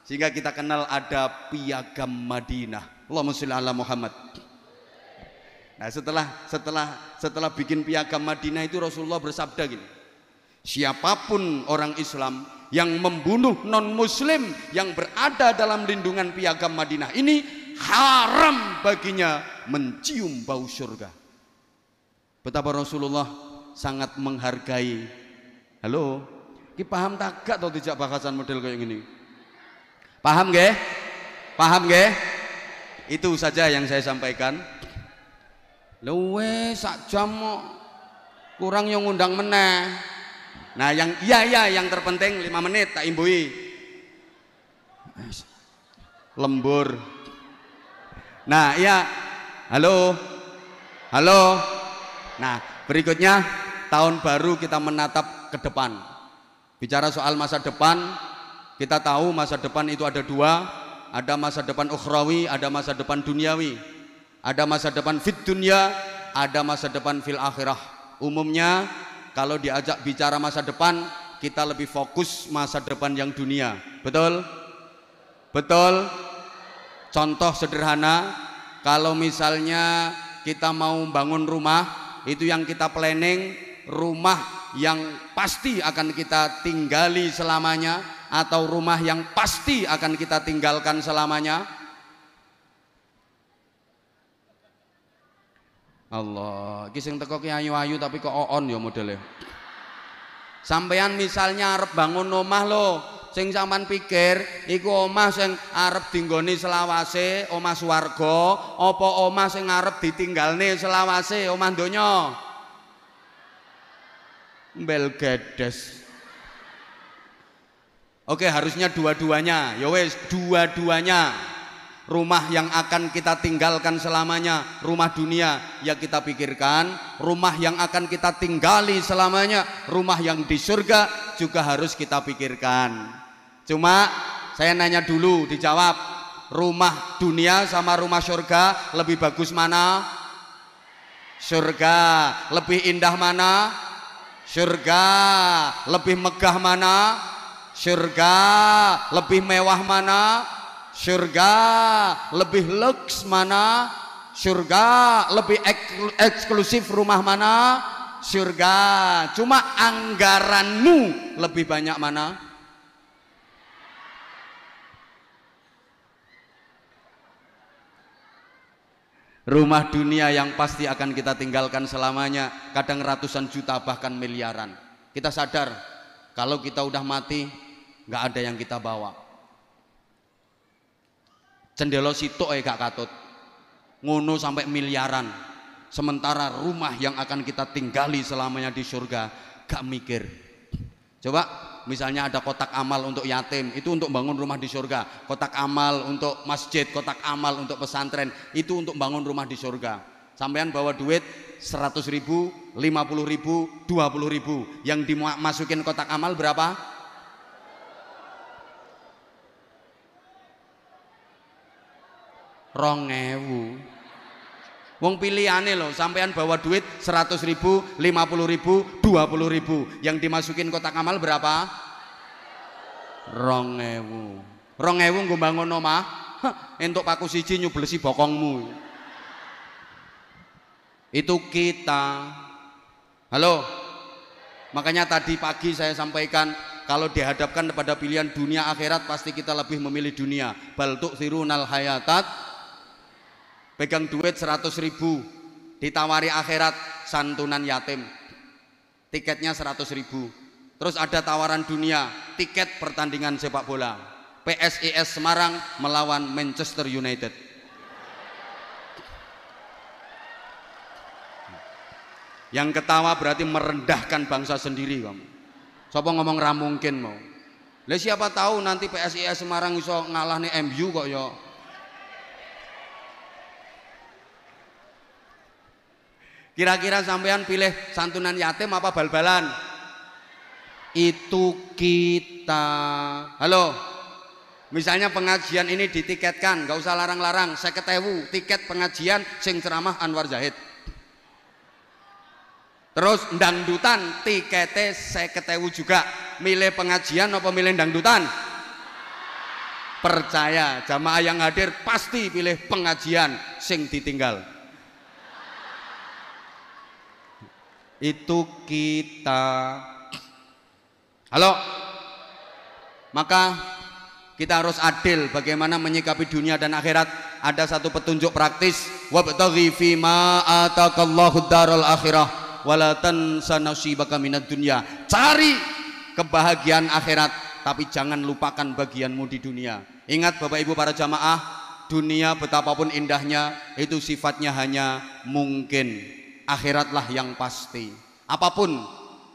sehingga kita kenal ada piagam Madinah. Allahumma sholli ala Muhammad. Nah, setelah setelah setelah bikin piagam Madinah itu Rasulullah bersabda gini. Siapapun orang Islam yang membunuh non muslim yang berada dalam lindungan piagam Madinah ini haram baginya mencium bau surga. Betapa Rasulullah sangat menghargai. Halo, ki paham tak gak atau tidak bahasan model kayak gini? Paham gak? Paham gak? Itu saja yang saya sampaikan. Luwe sak jam kurang yang undang meneh. Nah, yang iya iya yang terpenting lima menit tak imbuhi. Lembur. Nah, iya. Halo. Halo. Nah, berikutnya tahun baru kita menatap ke depan. Bicara soal masa depan, kita tahu masa depan itu ada dua, ada masa depan ukhrawi, ada masa depan duniawi. Ada masa depan fit dunia, ada masa depan fil akhirah. Umumnya kalau diajak bicara masa depan, kita lebih fokus masa depan yang dunia. Betul? Betul? Contoh sederhana, kalau misalnya kita mau bangun rumah, itu yang kita planning rumah yang pasti akan kita tinggali selamanya atau rumah yang pasti akan kita tinggalkan selamanya? Allah, iki sing teko ki ayu-ayu tapi kok on ya modelnya. Sampean misalnya arep bangun omah lo, sing sampean pikir iku omah sing arep dinggoni selawase, omah swarga, apa omah sing arep ditinggalne selawase, omah donya? Mbel gedes. Oke, harusnya dua-duanya. yowes ya dua-duanya. Rumah yang akan kita tinggalkan selamanya, rumah dunia ya kita pikirkan, rumah yang akan kita tinggali selamanya, rumah yang di surga juga harus kita pikirkan. Cuma saya nanya dulu dijawab, rumah dunia sama rumah surga lebih bagus mana? Surga. Lebih indah mana? Surga. Lebih megah mana? Surga lebih mewah mana? Surga lebih lux mana? Surga lebih eksklusif rumah mana? Surga. Cuma anggaranmu lebih banyak mana? rumah dunia yang pasti akan kita tinggalkan selamanya kadang ratusan juta bahkan miliaran kita sadar kalau kita udah mati nggak ada yang kita bawa cendelo situ eh gak katut ngono sampai miliaran sementara rumah yang akan kita tinggali selamanya di surga gak mikir coba misalnya ada kotak amal untuk yatim itu untuk bangun rumah di surga kotak amal untuk masjid kotak amal untuk pesantren itu untuk bangun rumah di surga sampean bawa duit 100 ribu 50 ribu 20 ribu yang dimasukin kotak amal berapa rongewu ewu Wong pilihane loh, sampean bawa duit 100 ribu, 50 ribu, 20 ribu Yang dimasukin kotak amal berapa? Rongewu, rongewu gue bangun oma, Entuk paku siji nyublesi bokongmu Itu kita Halo Makanya tadi pagi saya sampaikan kalau dihadapkan kepada pilihan dunia akhirat pasti kita lebih memilih dunia Baltuk Sirunal hayatat pegang duit 100 ribu ditawari akhirat santunan yatim tiketnya 100 ribu terus ada tawaran dunia tiket pertandingan sepak bola PSIS Semarang melawan Manchester United yang ketawa berarti merendahkan bangsa sendiri kamu siapa ngomong ramungkin mau lah siapa tahu nanti PSIS Semarang bisa ngalah nih MU kok yo Kira-kira sampean pilih santunan yatim apa bal-balan? Itu kita. Halo. Misalnya pengajian ini ditiketkan, nggak usah larang-larang. Saya ketewu tiket pengajian sing ceramah Anwar Zahid. Terus dangdutan tiketnya saya ketewu juga. Milih pengajian apa milih dangdutan? Percaya jamaah yang hadir pasti pilih pengajian sing ditinggal. itu kita halo maka kita harus adil bagaimana menyikapi dunia dan akhirat ada satu petunjuk praktis wabtaghi fi ma atakallahu daral akhirah walatan tansa minat dunia. cari kebahagiaan akhirat tapi jangan lupakan bagianmu di dunia ingat Bapak Ibu para jamaah dunia betapapun indahnya itu sifatnya hanya mungkin akhiratlah yang pasti. Apapun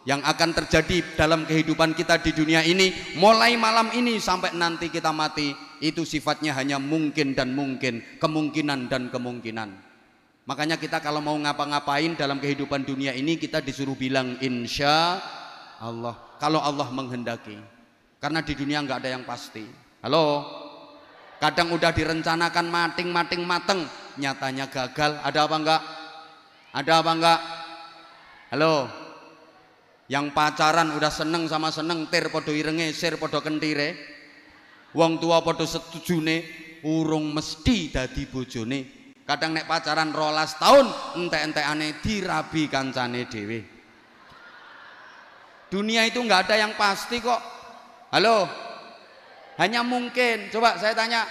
yang akan terjadi dalam kehidupan kita di dunia ini, mulai malam ini sampai nanti kita mati, itu sifatnya hanya mungkin dan mungkin, kemungkinan dan kemungkinan. Makanya kita kalau mau ngapa-ngapain dalam kehidupan dunia ini kita disuruh bilang insya Allah. Kalau Allah menghendaki. Karena di dunia nggak ada yang pasti. Halo? Kadang udah direncanakan mating-mating mateng. Nyatanya gagal. Ada apa enggak? Ada apa enggak? Halo. Yang pacaran udah seneng sama seneng tir podo irenge, sir podo kentire. Wong tua podo setuju ne, urung mesti dadi bojone. Kadang nek pacaran rolas tahun ente ente aneh dirabi kancane dewi. Dunia itu nggak ada yang pasti kok. Halo. Hanya mungkin. Coba saya tanya.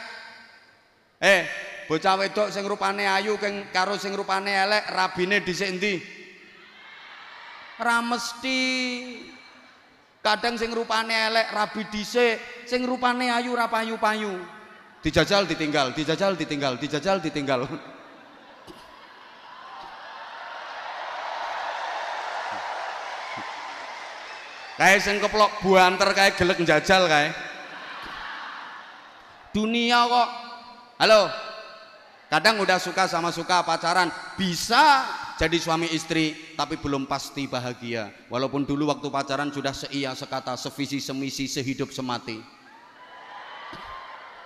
Eh, Bocah wedok sing rupane ayu keng karo sing rupane elek rabine dhisik endi? Ra mesti. Kadang sing rupane elek rabi dhisik, sing rupane ayu ra payu-payu. Dijajal ditinggal, dijajal ditinggal, dijajal ditinggal. Kayak sing keplok buanter kae gelek njajal kayak, Dunia kok. Halo, Kadang udah suka sama suka pacaran, bisa jadi suami istri tapi belum pasti bahagia. Walaupun dulu waktu pacaran sudah seia, sekata, sevisi, semisi, sehidup, semati.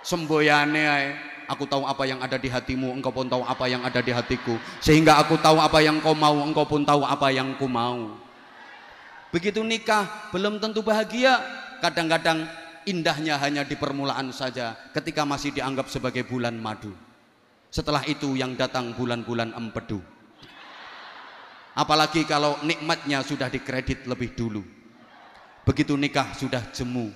Semboyane Aku tahu apa yang ada di hatimu, engkau pun tahu apa yang ada di hatiku. Sehingga aku tahu apa yang kau mau, engkau pun tahu apa yang ku mau. Begitu nikah, belum tentu bahagia. Kadang-kadang indahnya hanya di permulaan saja ketika masih dianggap sebagai bulan madu. Setelah itu yang datang bulan-bulan empedu. Apalagi kalau nikmatnya sudah dikredit lebih dulu. Begitu nikah sudah jemu.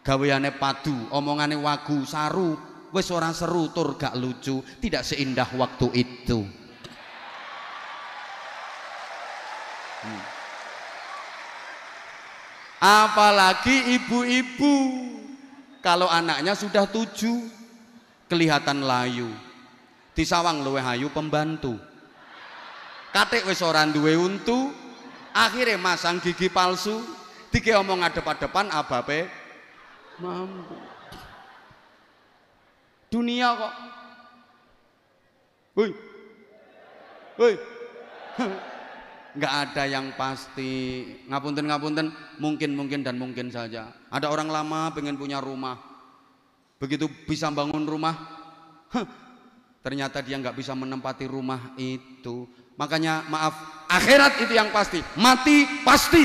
Gaweane padu, omongane wagu, saru, wis ora seru tur gak lucu, tidak seindah waktu itu. Hmm. Apalagi ibu-ibu kalau anaknya sudah tujuh kelihatan layu, di sawang luwe hayu pembantu katik wis ora duwe untu akhirnya masang gigi palsu dike omong ngadep depan abape mampu dunia kok woi woi nggak ada yang pasti ngapunten ngapunten mungkin mungkin dan mungkin saja ada orang lama pengen punya rumah begitu bisa bangun rumah huh, Ternyata dia nggak bisa menempati rumah itu. Makanya maaf, akhirat itu yang pasti. Mati pasti.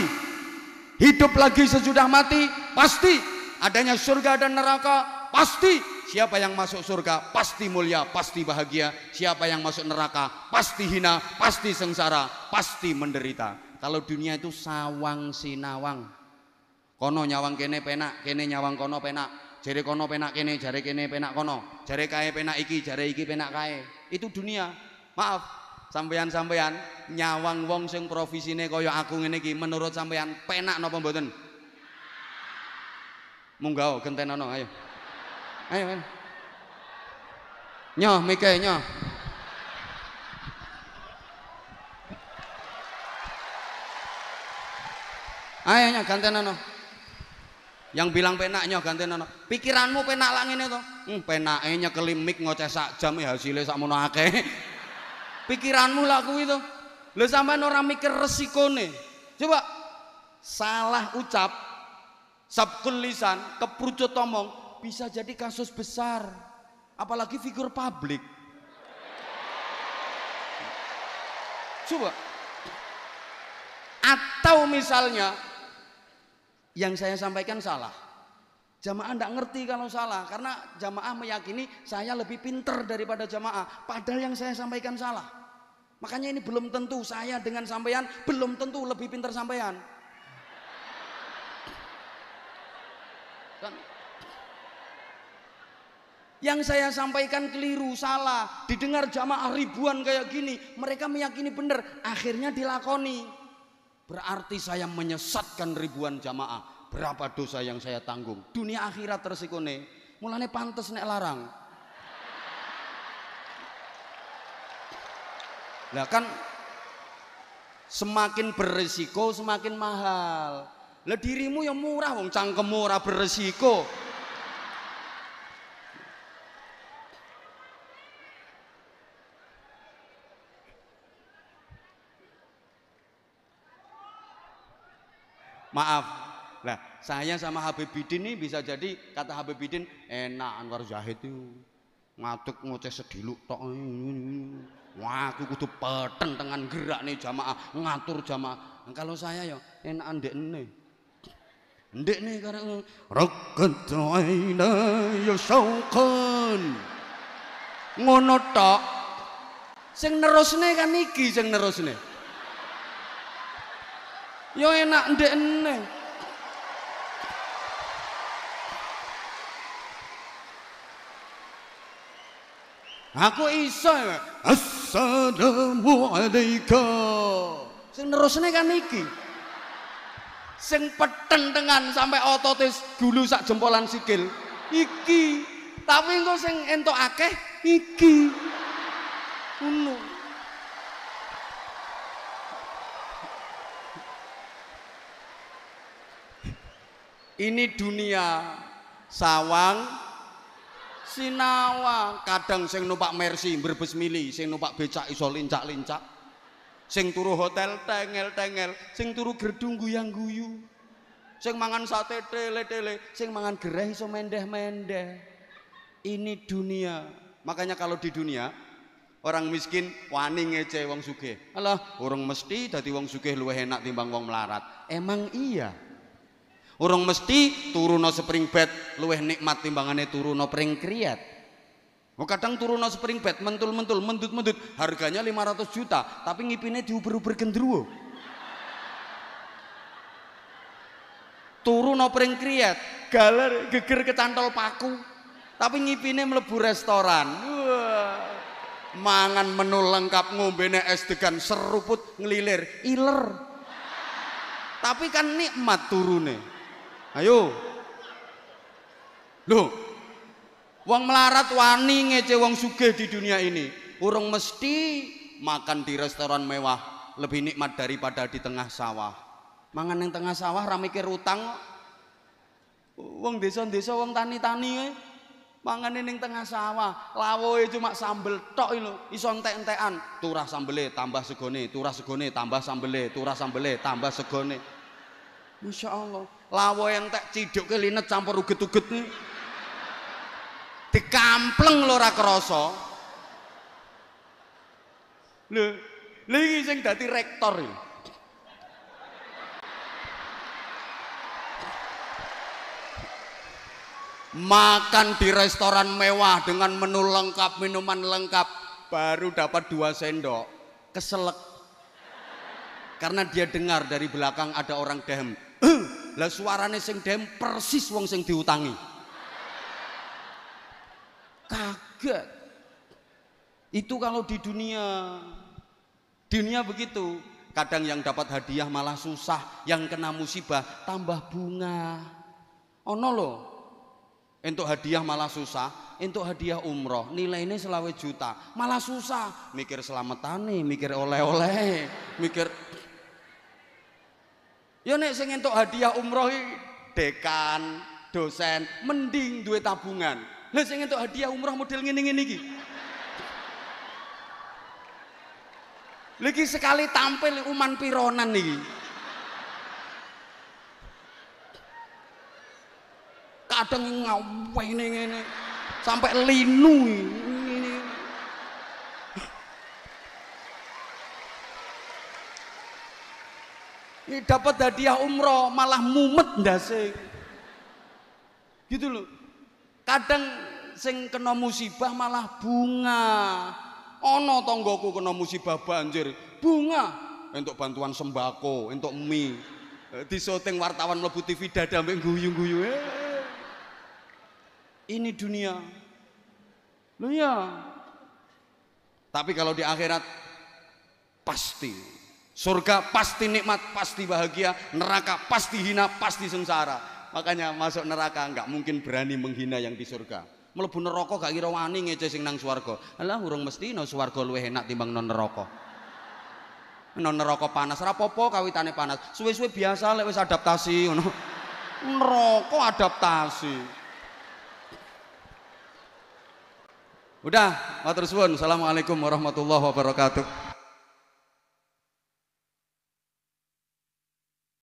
Hidup lagi sesudah mati pasti. Adanya surga dan neraka pasti. Siapa yang masuk surga pasti mulia, pasti bahagia. Siapa yang masuk neraka pasti hina, pasti sengsara, pasti menderita. Kalau dunia itu sawang sinawang. Kono nyawang kene penak, kene nyawang kono penak. Jari kono penak kene, jari kene penak kono, jari kae penak iki, jari iki penak kae. Itu dunia. Maaf, sampean-sampean nyawang wong sing provisine kaya aku ngene iki menurut sampean penak napa mboten? Munggah gentenono ayo. Ayo. ayo. Nyoh mikir nyoh. Ayo nyoh gentenono yang bilang penaknya gantian ganti nono pikiranmu penak lah ini tuh hmm, penaknya kelimik ngoceh sak jam ya hasilnya sak mono pikiranmu laku itu? lu sampean orang mikir resiko nih coba salah ucap sabkul lisan keprucut tomong bisa jadi kasus besar apalagi figur publik coba atau misalnya yang saya sampaikan salah. Jamaah tidak ngerti kalau salah karena jamaah meyakini saya lebih pinter daripada jamaah padahal yang saya sampaikan salah. Makanya ini belum tentu saya dengan sampean belum tentu lebih pinter sampean. yang saya sampaikan keliru, salah, didengar jamaah ribuan kayak gini, mereka meyakini benar, akhirnya dilakoni. Berarti saya menyesatkan ribuan jamaah. Berapa dosa yang saya tanggung? Dunia akhirat nih. Mulane pantes nek larang. Lah kan semakin beresiko semakin mahal. Lah dirimu yang murah wong cangkemmu ora beresiko. Maaf. lah saya sama Habib Bidin ini bisa jadi kata Habib Bidin enak Anwar Zahid itu ngatuk ngoceh sediluk tok. Wah, aku kudu peteng tangan gerak nih jamaah ngatur jamaah. Kalau saya ya enak ndek nih. Ndek nih karena roket aina ya saukon. Ngono tok. Sing nerusne kan niki sing nerusne. Yo enak ndek eneh. Aku iso. Assalamualaikum. Sing nerusne kan iki. Sing petentengan sampai ototis gulu sak jempolan sikil. Iki. Tapi engko sing entuk akeh iki. Ngono. Ini dunia sawang sinawa kadang sing numpak mercy berbes mili sing numpak becak iso lincak-lincak sing turu hotel tengel-tengel sing turu gerdung guyang-guyu sing mangan sate tele-tele sing mangan gereh iso mendeh-mendeh ini dunia makanya kalau di dunia orang miskin wani ngece wong sugih alah orang mesti dadi wong sugih luwih enak timbang wong melarat emang iya Orang mesti no spring bed luweh nikmat turun turunau pering kriat. Mau kadang turunau spring bed mentul-mentul mendut-mendut harganya 500 juta tapi ngipinnya diuber-uber gendruwo. Turunau pering kriat galer geger kecantol paku tapi ngipinnya melebur restoran. Mangan menu lengkap ngombene es degan seruput ngelilir iler. Tapi kan nikmat turune. Ayo. Loh. Wong melarat wani ngece wong sugih di dunia ini. Urung mesti makan di restoran mewah lebih nikmat daripada di tengah sawah. Mangan yang tengah sawah ra mikir utang Wong desa-desa wong tani-tani e, mangane ning tengah sawah, lawoe cuma sambel tok lho, iso entek-entekan. Turah sambele tambah segone, turah segone tambah sambele, turah sambele tambah segone. Masya Allah lawo entek cidok ke linet campur uget-uget nih dikampleng lo rak krasa lo lha sing dati rektor ya. makan di restoran mewah dengan menu lengkap minuman lengkap baru dapat dua sendok keselek karena dia dengar dari belakang ada orang dehem Lah suarane sing dem persis wong sing diutangi. Kaget. Itu kalau di dunia. Dunia begitu. Kadang yang dapat hadiah malah susah, yang kena musibah tambah bunga. Ono oh, loh. Untuk hadiah malah susah, untuk hadiah umroh nilai ini selawe juta, malah susah mikir selamatan nih, mikir oleh-oleh, mikir Ya nek sing entuk hadiah umroh dekan, dosen, mending dua tabungan. Lah sing entuk hadiah umroh model ngene-ngene iki. Lagi sekali tampil uman pironan nih. Kadang ngawene ini sampai linu. ini dapat hadiah umroh malah mumet ndase. Gitu loh. Kadang sing kena musibah malah bunga. Ono tonggoku kena musibah banjir, bunga untuk bantuan sembako, untuk mie. Eh, Disoting wartawan lebu TV dada mbek guyu-guyu. Eh, eh. Ini dunia. lo ya. Tapi kalau di akhirat pasti Surga pasti nikmat, pasti bahagia, neraka pasti hina, pasti sengsara. Makanya masuk neraka nggak mungkin berani menghina yang di surga. Melebu neraka gak kira wani ngece sing nang swarga. Alah urung mesti nang swarga luwih enak timbang non neraka. Nang neraka panas rapopo kawitane panas. Suwe-suwe biasa lek wis adaptasi ngono. Neraka adaptasi. Udah, matur suwun. Assalamualaikum warahmatullahi wabarakatuh.